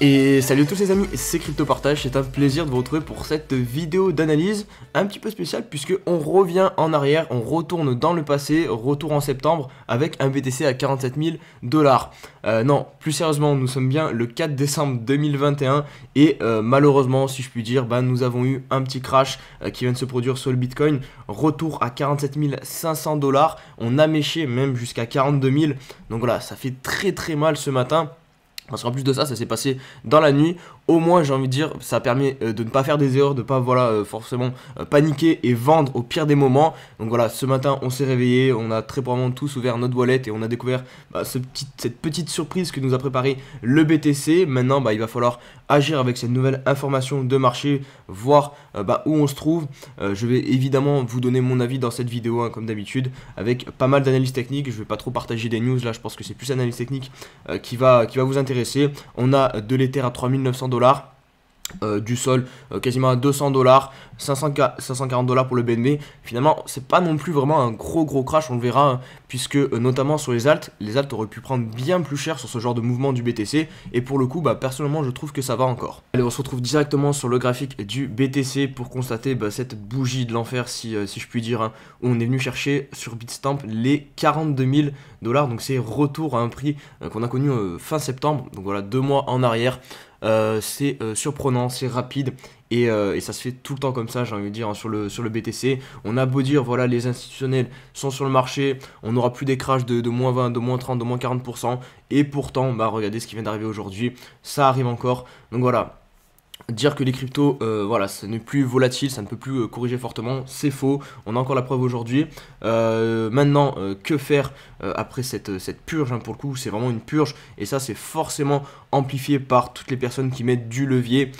Et salut à tous les amis, c'est Partage, c'est un plaisir de vous retrouver pour cette vidéo d'analyse un petit peu spéciale puisque on revient en arrière, on retourne dans le passé, retour en septembre avec un BTC à 47 000 dollars. Euh, non, plus sérieusement, nous sommes bien le 4 décembre 2021 et euh, malheureusement, si je puis dire, ben, nous avons eu un petit crash euh, qui vient de se produire sur le Bitcoin, retour à 47 500 dollars, on a méché même jusqu'à 42 000, donc voilà, ça fait très très mal ce matin. Parce qu'en plus de ça, ça s'est passé dans la nuit au moins j'ai envie de dire, ça permet euh, de ne pas faire des erreurs, de pas voilà euh, forcément euh, paniquer et vendre au pire des moments. Donc voilà, ce matin on s'est réveillé, on a très probablement tous ouvert notre wallet et on a découvert bah, cette petite surprise que nous a préparé le BTC. Maintenant bah, il va falloir agir avec cette nouvelle information de marché, voir bah, où on se trouve. je vais évidemment vous donner mon avis dans cette vidéo, hein, comme d'habitude, avec pas mal d'analyses techniques. Je vais pas trop partager des news là, je pense que c'est plus analyse technique qui, va, qui va vous intéresser. On a de l'Ether à 3900 euh, du sol euh, quasiment à 200 dollars, 540 dollars pour le BNB. Finalement, c'est pas non plus vraiment un gros gros crash, on le verra, hein, puisque euh, notamment sur les alt les alt auraient pu prendre bien plus cher sur ce genre de mouvement du BTC. Et pour le coup, bah, personnellement, je trouve que ça va encore. Allez, on se retrouve directement sur le graphique du BTC pour constater bah, cette bougie de l'enfer, si, si, je puis dire, où hein. on est venu chercher sur Bitstamp les 42 000 dollars. Donc c'est retour à un prix qu'on a connu fin septembre, donc voilà deux mois en arrière. Euh, c'est euh, surprenant, c'est rapide euh, et, ça se fait tout le temps comme ça, j'ai envie de dire, hein, sur, le, sur le BTC. On a beau dire, voilà, les institutionnels sont sur le marché, on n'aura plus des crashs de, de, moins 20, de moins 30, de moins 40%, et pourtant, bah regardez ce qui vient d'arriver aujourd'hui, ça arrive encore. Donc voilà, dire que les cryptos, euh, voilà, ça n'est plus volatile, ça ne peut plus euh, corriger fortement, c'est faux, on a encore la preuve aujourd'hui. Euh, maintenant, que faire après cette, purge hein, Pour le coup, c'est vraiment une purge, et ça, c'est forcément amplifié par toutes les personnes qui mettent du levier,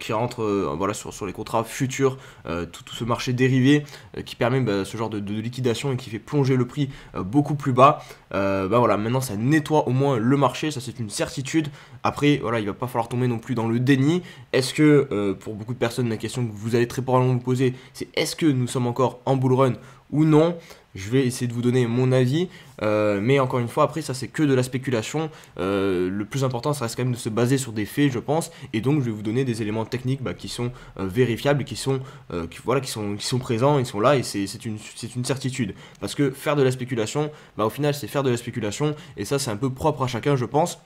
qui rentrent voilà, sur, sur les contrats futurs, tout, ce marché dérivé qui permet bah, ce genre de, liquidation et qui fait plonger le prix beaucoup plus bas. bah voilà, maintenant, ça nettoie au moins le marché, ça c'est une certitude. Après, voilà, il va pas falloir tomber non plus dans le déni. Est-ce que, euh, pour beaucoup de personnes, la question que vous allez très probablement vous poser, c'est est-ce que nous sommes encore en bull run ou non je vais essayer de vous donner mon avis, euh, mais encore une fois, après, ça c'est que de la spéculation. Euh, le plus important, ça reste quand même de se baser sur des faits, je pense, et donc je vais vous donner des éléments techniques bah, qui sont vérifiables, qui sont, qui, voilà, qui sont, sont présents, ils sont là, et c'est une, une, certitude. Parce que faire de la spéculation, bah, au final, c'est faire de la spéculation, et ça c'est un peu propre à chacun, je pense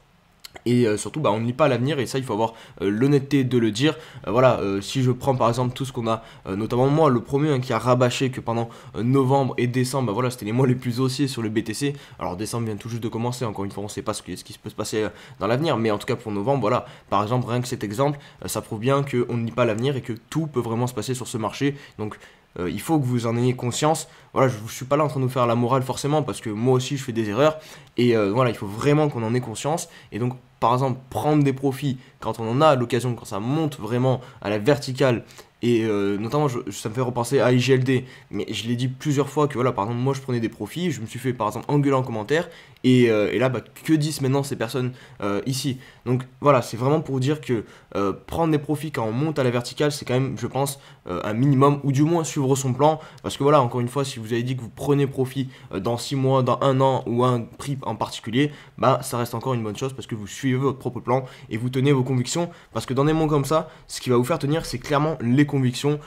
et euh, surtout bah, on ne lit pas l'avenir et ça il faut avoir euh, l'honnêteté de le dire. Euh, voilà, si je prends par exemple tout ce qu'on a, notamment moi le premier hein, qui a rabâché que pendant novembre et décembre, bah, voilà, c'était les mois les plus haussiers sur le BTC. Alors décembre vient tout juste de commencer, encore une fois on ne sait pas ce, qui se qui peut se passer dans l'avenir, mais en tout cas pour novembre, voilà, par exemple rien que cet exemple, ça prouve bien qu'on ne lit pas l'avenir et que tout peut vraiment se passer sur ce marché. Donc euh, il faut que vous en ayez conscience. Voilà, je ne suis pas là en train de vous faire la morale forcément, parce que moi aussi je fais des erreurs. Et euh, voilà, il faut vraiment qu'on en ait conscience. Et donc, par exemple, prendre des profits quand on en a l'occasion, quand ça monte vraiment à la verticale. Et euh, notamment, je, ça me fait repenser à IGLD, mais je l'ai dit plusieurs fois que voilà, par exemple, moi je prenais des profits, je me suis fait par exemple engueuler en commentaire, euh, et, là, bah, que disent maintenant ces personnes euh, ici Donc voilà, c'est vraiment pour dire que euh, prendre des profits quand on monte à la verticale, c'est quand même, je pense, un minimum, ou du moins suivre son plan. Parce que voilà, encore une fois, si vous avez dit que vous prenez profit dans 6 mois, dans 1 an, ou un prix en particulier, bah ça reste encore une bonne chose parce que vous suivez votre propre plan et vous tenez vos convictions. Parce que dans des moments comme ça, ce qui va vous faire tenir, c'est clairement les convictions.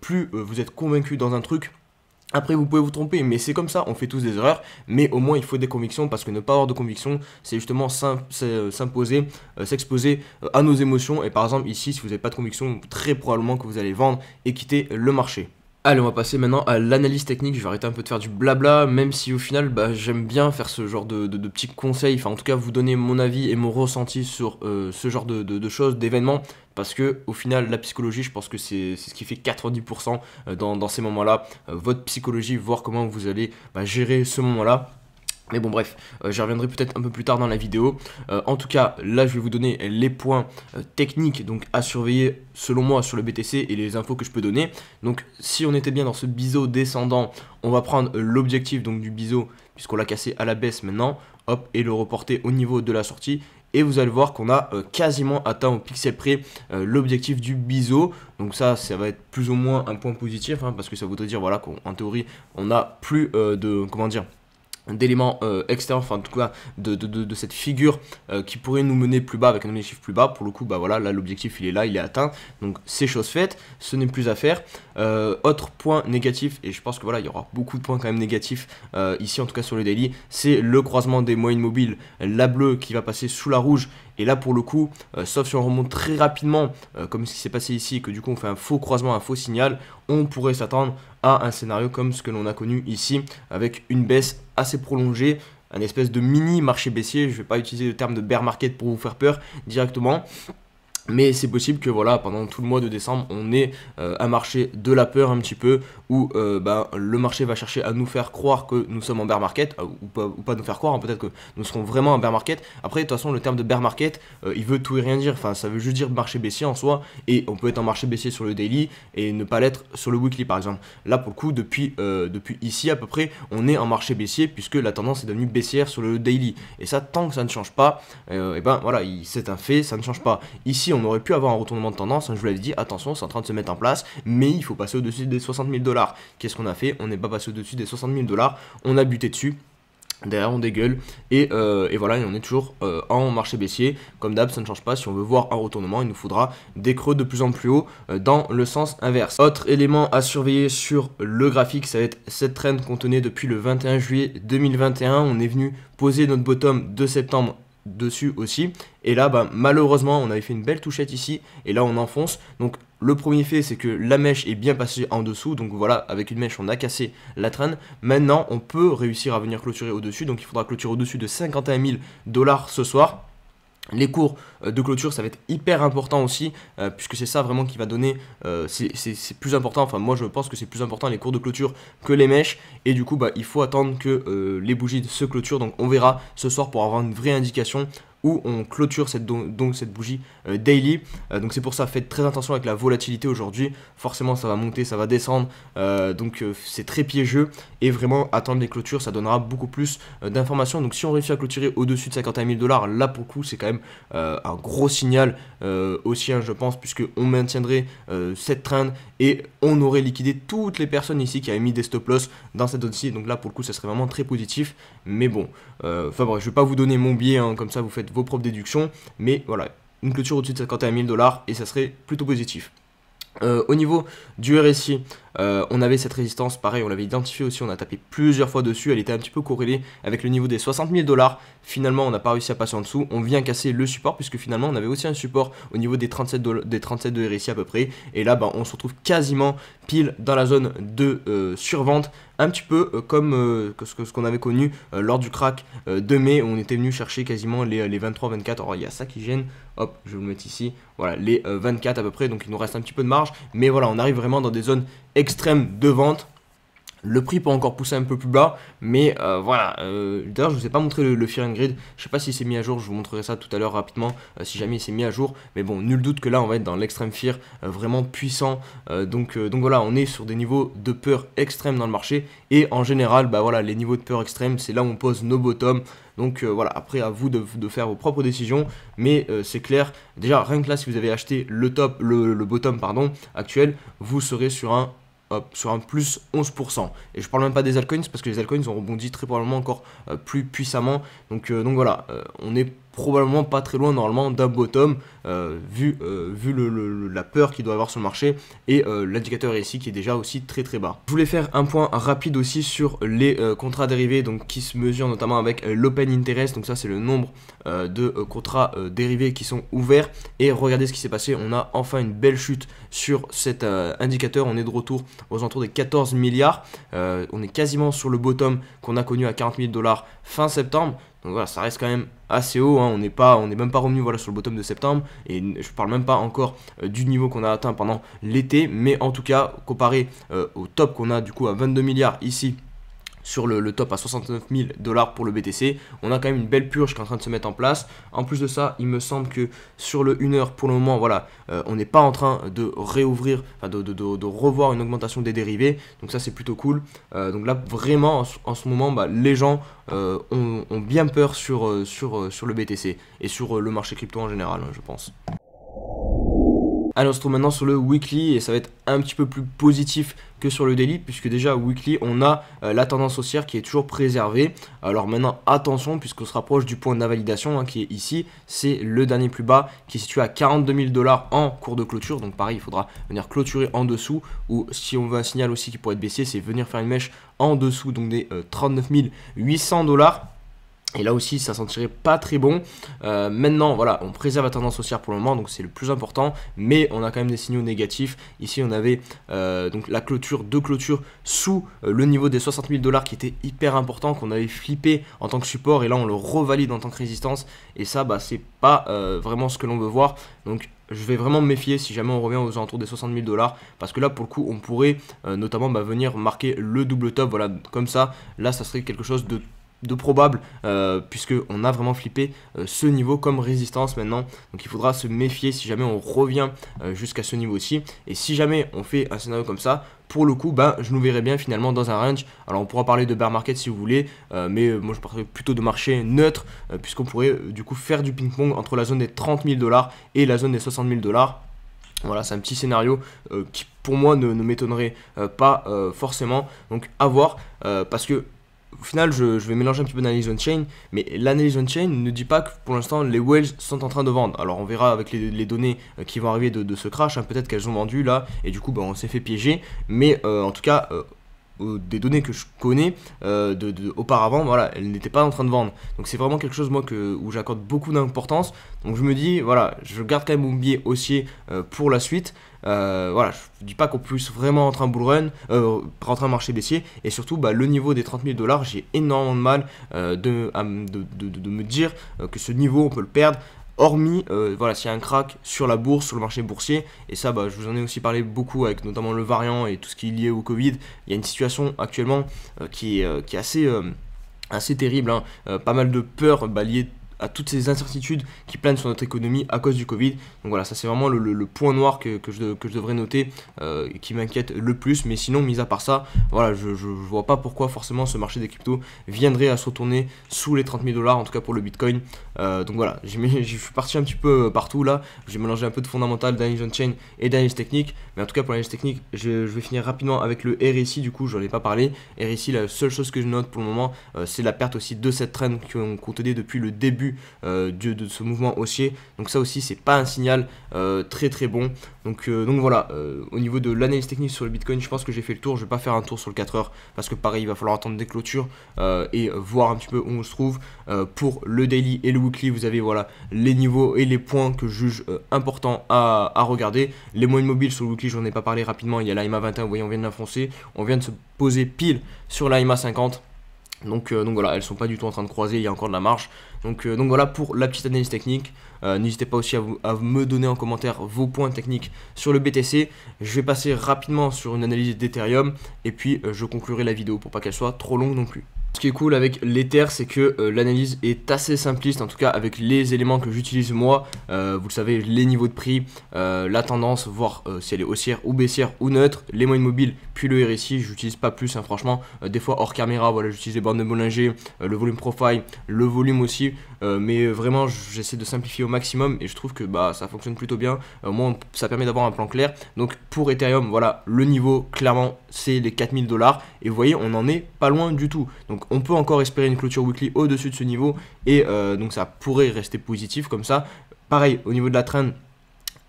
plus vous êtes convaincu dans un truc, après, vous pouvez vous tromper, mais c'est comme ça, on fait tous des erreurs, mais au moins il faut des convictions, parce que ne pas avoir de convictions, c'est justement euh, s'imposer, euh, s'exposer euh, à nos émotions, et par exemple ici, si vous n'avez pas de conviction, très probablement que vous allez vendre et quitter le marché. Allez, on va passer maintenant à l'analyse technique. Je vais arrêter un peu de faire du blabla, même si au final, bah, j'aime bien faire ce genre de, petits conseils, enfin en tout cas vous donner mon avis et mon ressenti sur euh, ce genre de, choses, d'événements, parce que au final, la psychologie, je pense que c'est ce qui fait 90% euh, dans, ces moments-là. Euh, votre psychologie, voir comment vous allez bah, gérer ce moment-là. Mais bon bref, je euh, j'y reviendrai peut-être un peu plus tard dans la vidéo. Euh, en tout cas, là je vais vous donner les points euh, techniques donc à surveiller selon moi sur le BTC et les infos que je peux donner. Donc si on était bien dans ce biseau descendant, on va prendre l'objectif donc du biseau puisqu'on l'a cassé à la baisse maintenant, hop, et le reporter au niveau de la sortie. Et vous allez voir qu'on a quasiment atteint au pixel près l'objectif du biseau. Donc ça, ça va être plus ou moins un point positif, hein, parce que ça voudrait dire voilà qu'en théorie, on a plus de... comment dire d'éléments euh, externes, enfin en tout cas de, cette figure euh, qui pourrait nous mener plus bas avec un objectif plus bas, pour le coup bah voilà là l'objectif il est là, il est atteint, donc c'est chose faite, ce n'est plus à faire. Euh, autre point négatif, et je pense que voilà il y aura beaucoup de points quand même négatifs ici en tout cas sur le daily, c'est le croisement des moyennes mobiles, la bleue qui va passer sous la rouge et là, pour le coup, euh, sauf si on remonte très rapidement, euh, comme ce qui s'est passé ici, que du coup on fait un faux croisement, un faux signal, on pourrait s'attendre à un scénario comme ce que l'on a connu ici, avec une baisse assez prolongée, un espèce de mini marché baissier. Je ne vais pas utiliser le terme de bear market pour vous faire peur directement. Mais c'est possible que voilà, pendant tout le mois de décembre, on ait euh, un marché de la peur un petit peu, où euh, ben, le marché va chercher à nous faire croire que nous sommes en bear market, euh, ou, pas, nous faire croire, hein, peut-être que nous serons vraiment en bear market. Après, de toute façon, le terme de bear market, il veut tout et rien dire, enfin ça veut juste dire marché baissier en soi, et on peut être en marché baissier sur le daily et ne pas l'être sur le weekly par exemple. Là pour le coup, depuis, depuis ici à peu près, on est en marché baissier puisque la tendance est devenue baissière sur le daily. Et ça, tant que ça ne change pas, et ben voilà, c'est un fait, ça ne change pas. Ici, on aurait pu avoir un retournement de tendance. Hein, je vous l'avais dit, attention, c'est en train de se mettre en place, mais il faut passer au-dessus des 60 000 dollars. Qu'est-ce qu'on a fait On n'est pas passé au-dessus des 60 000 dollars, on a buté dessus. Derrière, on dégueule. Et, euh, voilà, on est toujours euh, en marché baissier. Comme d'hab, ça ne change pas. Si on veut voir un retournement, il nous faudra des creux de plus en plus haut euh, dans le sens inverse. Autre élément à surveiller sur le graphique, ça va être cette trend qu'on tenait depuis le 21 juillet 2021. On est venu poser notre bottom de septembre dessus aussi. Et là, bah, malheureusement, on avait fait une belle touchette ici, et là on enfonce. Donc le premier fait, c'est que la mèche est bien passée en dessous, donc voilà, avec une mèche, on a cassé la traîne. Maintenant, on peut réussir à venir clôturer au-dessus, donc il faudra clôturer au-dessus de 51 000 dollars ce soir. Les cours euh, de clôture, ça va être hyper important aussi, euh, puisque c'est ça vraiment qui va donner, euh, c'est plus important, enfin moi je pense que c'est plus important les cours de clôture que les mèches, et du coup bah, il faut attendre que les bougies se clôturent, donc on verra ce soir pour avoir une vraie indication on clôture cette, donc cette bougie euh, daily. Euh, donc c'est pour ça, faites très attention avec la volatilité aujourd'hui. Forcément, ça va monter, ça va descendre. Euh, donc c'est très piégeux. Et vraiment, attendre les clôtures, ça donnera beaucoup plus d'informations. Donc si on réussit à clôturer au-dessus de 51 000 dollars, là pour le coup, c'est quand même un gros signal aussi hein, je pense, puisque on maintiendrait cette trend et on aurait liquidé toutes les personnes ici qui avaient mis des stop loss dans cette zone-ci. Donc là, pour le coup, ça serait vraiment très positif. Mais bon, enfin bref, je vais pas vous donner mon billet, hein. comme ça vous faites vos propres déductions. Mais voilà, une clôture au-dessus de 51 000 dollars et ça serait plutôt positif. Euh, au niveau du RSI, euh, on avait cette résistance, pareil, on l'avait identifié aussi, on a tapé plusieurs fois dessus, elle était un petit peu corrélée avec le niveau des 60 000 dollars. Finalement, on n'a pas réussi à passer en dessous, on vient casser le support, puisque finalement, on avait aussi un support au niveau des 37, des 37 de RSI à peu près. Et là, ben, on se retrouve quasiment pile dans la zone de euh, survente, un petit peu euh, comme ce qu'on avait connu lors du crack de mai, on était venu chercher quasiment les, 23-24. Alors il y a ça qui gêne, hop, je vais vous mettre ici, voilà, les 24 à peu près, donc il nous reste un petit peu de marge, mais voilà, on arrive vraiment dans des zones extrême de vente. Le prix peut encore pousser un peu plus bas, mais euh, voilà. Euh, d'ailleurs, je vous ai pas montré le, Fear and Grid. Je sais pas si c'est mis à jour, je vous montrerai ça tout à l'heure rapidement, euh, si jamais c'est mis à jour. Mais bon, nul doute que là, on va être dans l'extrême Fear, vraiment puissant. donc, donc voilà, on est sur des niveaux de peur extrême dans le marché. Et en général, bah voilà, les niveaux de peur extrême, c'est là où on pose nos bottoms. Donc voilà, après à vous de, faire vos propres décisions, mais c'est clair, déjà rien que là si vous avez acheté le top, le, bottom pardon, actuel, vous serez sur un sur un plus 11%. Et je parle même pas des altcoins parce que les altcoins ont rebondi très probablement encore euh, plus puissamment. Donc, euh, donc voilà, euh, on est probablement pas très loin normalement d'un bottom euh, vu, euh, vu la peur qu'il doit avoir sur le marché et euh, l'indicateur ici qui est déjà aussi très très bas. Je voulais faire un point rapide aussi sur les contrats dérivés donc qui se mesurent notamment avec l'open interest donc ça c'est le nombre de contrats dérivés qui sont ouverts et regardez ce qui s'est passé on a enfin une belle chute sur cet indicateur on est de retour aux alentours des 14 milliards on est quasiment sur le bottom qu'on a connu à 40 000 dollars fin septembre donc voilà, ça reste quand même assez haut. Hein. On n'est pas, on n'est même pas revenu voilà sur le bottom de septembre. Et je parle même pas encore euh, du niveau qu'on a atteint pendant l'été. Mais en tout cas, comparé euh, au top qu'on a du coup à 22 milliards ici sur le, top à 69 000 dollars pour le BTC. On a quand même une belle purge qui est en train de se mettre en place. En plus de ça, il me semble que sur le 1 heure, pour le moment, voilà, euh, on n'est pas en train de réouvrir, de, revoir une augmentation des dérivés. Donc ça, c'est plutôt cool. Euh, donc là, vraiment, en, ce moment, bah, les gens euh, ont, bien peur sur le BTC et sur le marché crypto en général, hein, je pense. Allez, on se trouve maintenant sur le weekly et ça va être un petit peu plus positif que sur le daily puisque déjà weekly on a euh, la tendance haussière qui est toujours préservée. Alors maintenant attention puisqu'on se rapproche du point d'invalidation hein, qui est ici, c'est le dernier plus bas qui est situé à 42 000 dollars en cours de clôture. Donc pareil, il faudra venir clôturer en dessous ou si on veut un signal aussi qui pourrait être baissé, c'est venir faire une mèche en dessous donc des 39 euh, 800 dollars et là aussi, ça sentirait pas très bon. Euh, maintenant, voilà, on préserve la tendance haussière pour le moment, donc c'est le plus important. Mais on a quand même des signaux négatifs. Ici, on avait euh, donc la clôture, de clôture sous euh, le niveau des 60 000 dollars qui était hyper important, qu'on avait flippé en tant que support. Et là, on le revalide en tant que résistance. Et ça, bah, c'est pas vraiment ce que l'on veut voir. Donc, je vais vraiment me méfier si jamais on revient aux alentours des 60 000 dollars parce que là pour le coup on pourrait notamment bah, venir marquer le double top voilà comme ça là ça serait quelque chose de de probable euh, puisque on a vraiment flippé euh, ce niveau comme résistance maintenant donc il faudra se méfier si jamais on revient euh, jusqu'à ce niveau-ci et si jamais on fait un scénario comme ça pour le coup ben je nous verrai bien finalement dans un range alors on pourra parler de bear market si vous voulez mais moi je parlerai plutôt de marché neutre puisqu'on pourrait du coup faire du ping-pong entre la zone des 30 000 dollars et la zone des 60 000 dollars voilà, c'est un petit scénario qui pour moi ne, m'étonnerait pas forcément. Donc à voir, parce que au final, je, vais mélanger un petit peu d'analyse on-chain, mais l'analyse on-chain ne dit pas que pour l'instant les whales sont en train de vendre. Alors on verra avec les, données euh, qui vont arriver de, ce crash, hein, peut-être qu'elles ont vendu là, et du coup bah, on s'est fait piéger, mais euh, en tout cas... Euh, des données que je connais de, auparavant, voilà, elles n'étaient pas en train de vendre. Donc c'est vraiment quelque chose moi où j'accorde beaucoup d'importance. Donc je me dis, voilà, je garde quand même mon biais haussier pour la suite. Euh, voilà, je dis pas qu'on puisse vraiment rentrer un bull run, euh, rentrer un marché baissier, et surtout bah, le niveau des 30 000 dollars, j'ai énormément de mal euh, de, de, me dire euh, que ce niveau on peut le perdre. Hormis, voilà, s'il y a un crack sur la bourse, sur le marché boursier, et ça, bah, je vous en ai aussi parlé beaucoup avec notamment le variant et tout ce qui est lié au Covid. Il y a une situation actuellement qui, est, qui assez assez terrible. Hein. pas mal de peur bah, de à toutes ces incertitudes qui planent sur notre économie à cause du Covid. Donc voilà, ça c'est vraiment le, point noir que, que, je, devrais noter, euh, qui m'inquiète le plus. Mais sinon, mis à part ça, voilà, je, je, vois pas pourquoi forcément ce marché des cryptos viendrait à se retourner sous les 30 000 dollars, en tout cas pour le Bitcoin. Euh, donc voilà, je suis parti un petit peu euh, partout là. J'ai mélangé un peu de fondamental, d'analyse on-chain et d'analyse technique. Mais en tout cas pour l'analyse technique, je, vais finir rapidement avec le RSI. Du coup, je n'en ai pas parlé. RSI, la seule chose que je note pour le moment, c'est la perte aussi de cette traîne qu'on contenait depuis le début euh, de, ce mouvement haussier. Donc ça aussi, c'est pas un signal euh, très très bon. Donc, euh, donc voilà, au niveau de l'analyse technique sur le Bitcoin, je pense que j'ai fait le tour. Je vais pas faire un tour sur le 4 heures parce que pareil, il va falloir attendre des clôtures et voir un petit peu où on se trouve. pour le daily et le weekly, vous avez voilà les niveaux et les points que je juge important à, regarder. Les moyennes mobiles sur le weekly, j'en ai pas parlé rapidement. Il y a lima 21, vous voyez, on vient de l'enfoncer. On vient de se poser pile sur lima 50. Donc, euh, donc, voilà, elles sont pas du tout en train de croiser, il y a encore de la marche Donc, euh, voilà pour la petite analyse technique. Euh, n'hésitez pas aussi à, à, me donner en commentaire vos points techniques sur le BTC. Je vais passer rapidement sur une analyse d'Ethereum et puis je conclurai la vidéo pour pas qu'elle soit trop longue non plus. Ce qui est cool avec l'Ether, c'est que euh, l'analyse est assez simpliste, en tout cas avec les éléments que j'utilise moi. Euh, vous le savez, les niveaux de prix, euh, la tendance, voir si elle est haussière ou baissière ou neutre, les moyennes mobiles, puis le RSI. Je n'utilise pas plus, hein, franchement. des fois hors caméra, voilà, j'utilise les bandes de Bollinger, le volume profile, le volume aussi. mais vraiment, j'essaie de simplifier au maximum et je trouve que bah, ça fonctionne plutôt bien. Au moins, ça permet d'avoir un plan clair. Donc pour Ethereum, voilà, le niveau, clairement, c'est les 4000 dollars. Et vous voyez, on n'en est pas loin du tout. Donc on peut encore espérer une clôture weekly au-dessus de ce niveau et euh, donc ça pourrait rester positif comme ça. Pareil, au niveau de la traîne,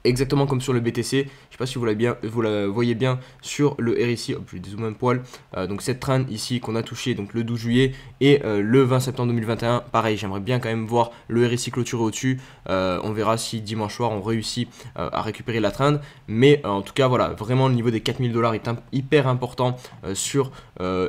exactement comme sur le BTC. Je ne sais pas si vous la, bien, voyez bien sur le RSI. Oh, Je vais dézoome un poil. Euh, donc cette traîne ici qu'on a touché donc le 12 juillet et euh, le 20 septembre 2021. Pareil, j'aimerais bien quand même voir le RSI clôturer au-dessus. Euh, on verra si dimanche soir on réussit à récupérer la traîne. Mais en tout cas, voilà, vraiment le niveau des 4000 dollars est hyper important sur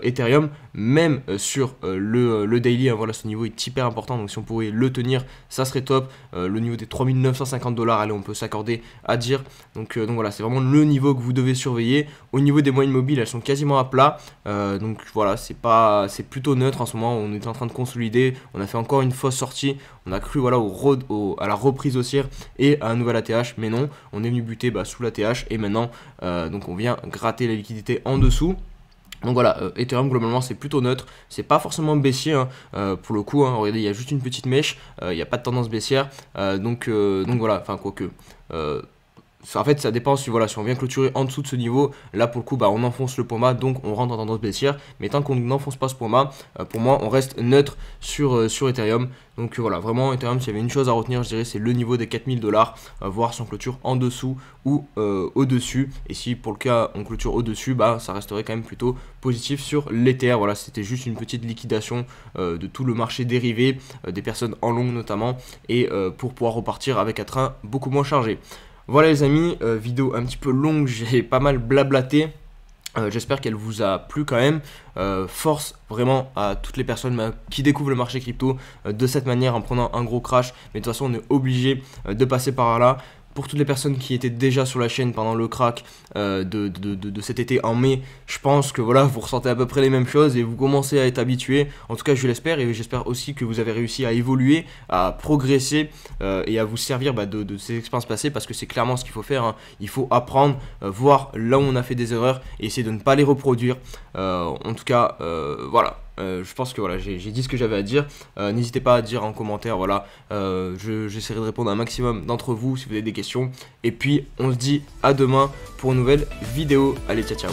Ethereum, même sur le, daily. Hein, voilà, ce niveau est hyper important. Donc si on pouvait le tenir, ça serait top. le niveau des 3950 dollars, allez, on peut s'accorder à dire. Donc, euh, donc voilà, c'est vraiment le niveau que vous devez surveiller. Au niveau des moyennes mobiles, elles sont quasiment à plat. Euh, donc voilà, c'est pas, c'est plutôt neutre en ce moment. On est en train de consolider. On a fait encore une fausse sortie. On a cru voilà au, au à la reprise haussière et à un nouvel ATH, mais non, on est venu buter bah, sous l'ATH et maintenant euh, donc on vient gratter la liquidité en dessous. Donc voilà, euh, Ethereum globalement c'est plutôt neutre, c'est pas forcément baissier hein. euh, pour le coup, hein. regardez il y a juste une petite mèche, euh, il n'y a pas de tendance baissière, donc, donc voilà, enfin quoique en fait, ça dépend si, voilà, si on vient clôturer en dessous de ce niveau. Là, pour le coup, bah, on enfonce le poma donc on rentre en tendance baissière. Mais tant qu'on n'enfonce pas ce poma euh, pour moi, on reste neutre sur, euh, sur Ethereum. Donc euh, voilà, vraiment, Ethereum, s'il y avait une chose à retenir, je dirais, c'est le niveau des 4000 dollars, voir si on clôture en dessous ou au-dessus. Et si, pour le cas, on clôture au-dessus, bah, ça resterait quand même plutôt positif sur l'Ether. Voilà, c'était juste une petite liquidation de tout le marché dérivé, des personnes en longue notamment, et pour pouvoir repartir avec un train beaucoup moins chargé. Voilà les amis, euh, vidéo un petit peu longue, j'ai pas mal blablaté. Euh, j'espère qu'elle vous a plu quand même. Euh, force vraiment à toutes les personnes bah, qui découvrent le marché crypto de cette manière en prenant un gros crash. Mais de toute façon, on est obligé de passer par là pour toutes les personnes qui étaient déjà sur la chaîne pendant le crack euh, de, cet été en mai, je pense que voilà, vous ressentez à peu près les mêmes choses et vous commencez à être habitué. En tout cas, je l'espère et j'espère aussi que vous avez réussi à évoluer, à progresser euh, et à vous servir bah, de, ces expériences passées parce que c'est clairement ce qu'il faut faire. Hein. Il faut apprendre, euh, voir là où on a fait des erreurs et essayer de ne pas les reproduire. en tout cas, voilà. Euh, je pense que voilà, j'ai dit ce que j'avais à dire. Euh, n'hésitez pas à dire en commentaire, voilà, euh, j'essaierai de répondre à un maximum d'entre vous si vous avez des questions. Et puis, on se dit à demain pour une nouvelle vidéo. Allez, ciao, ciao.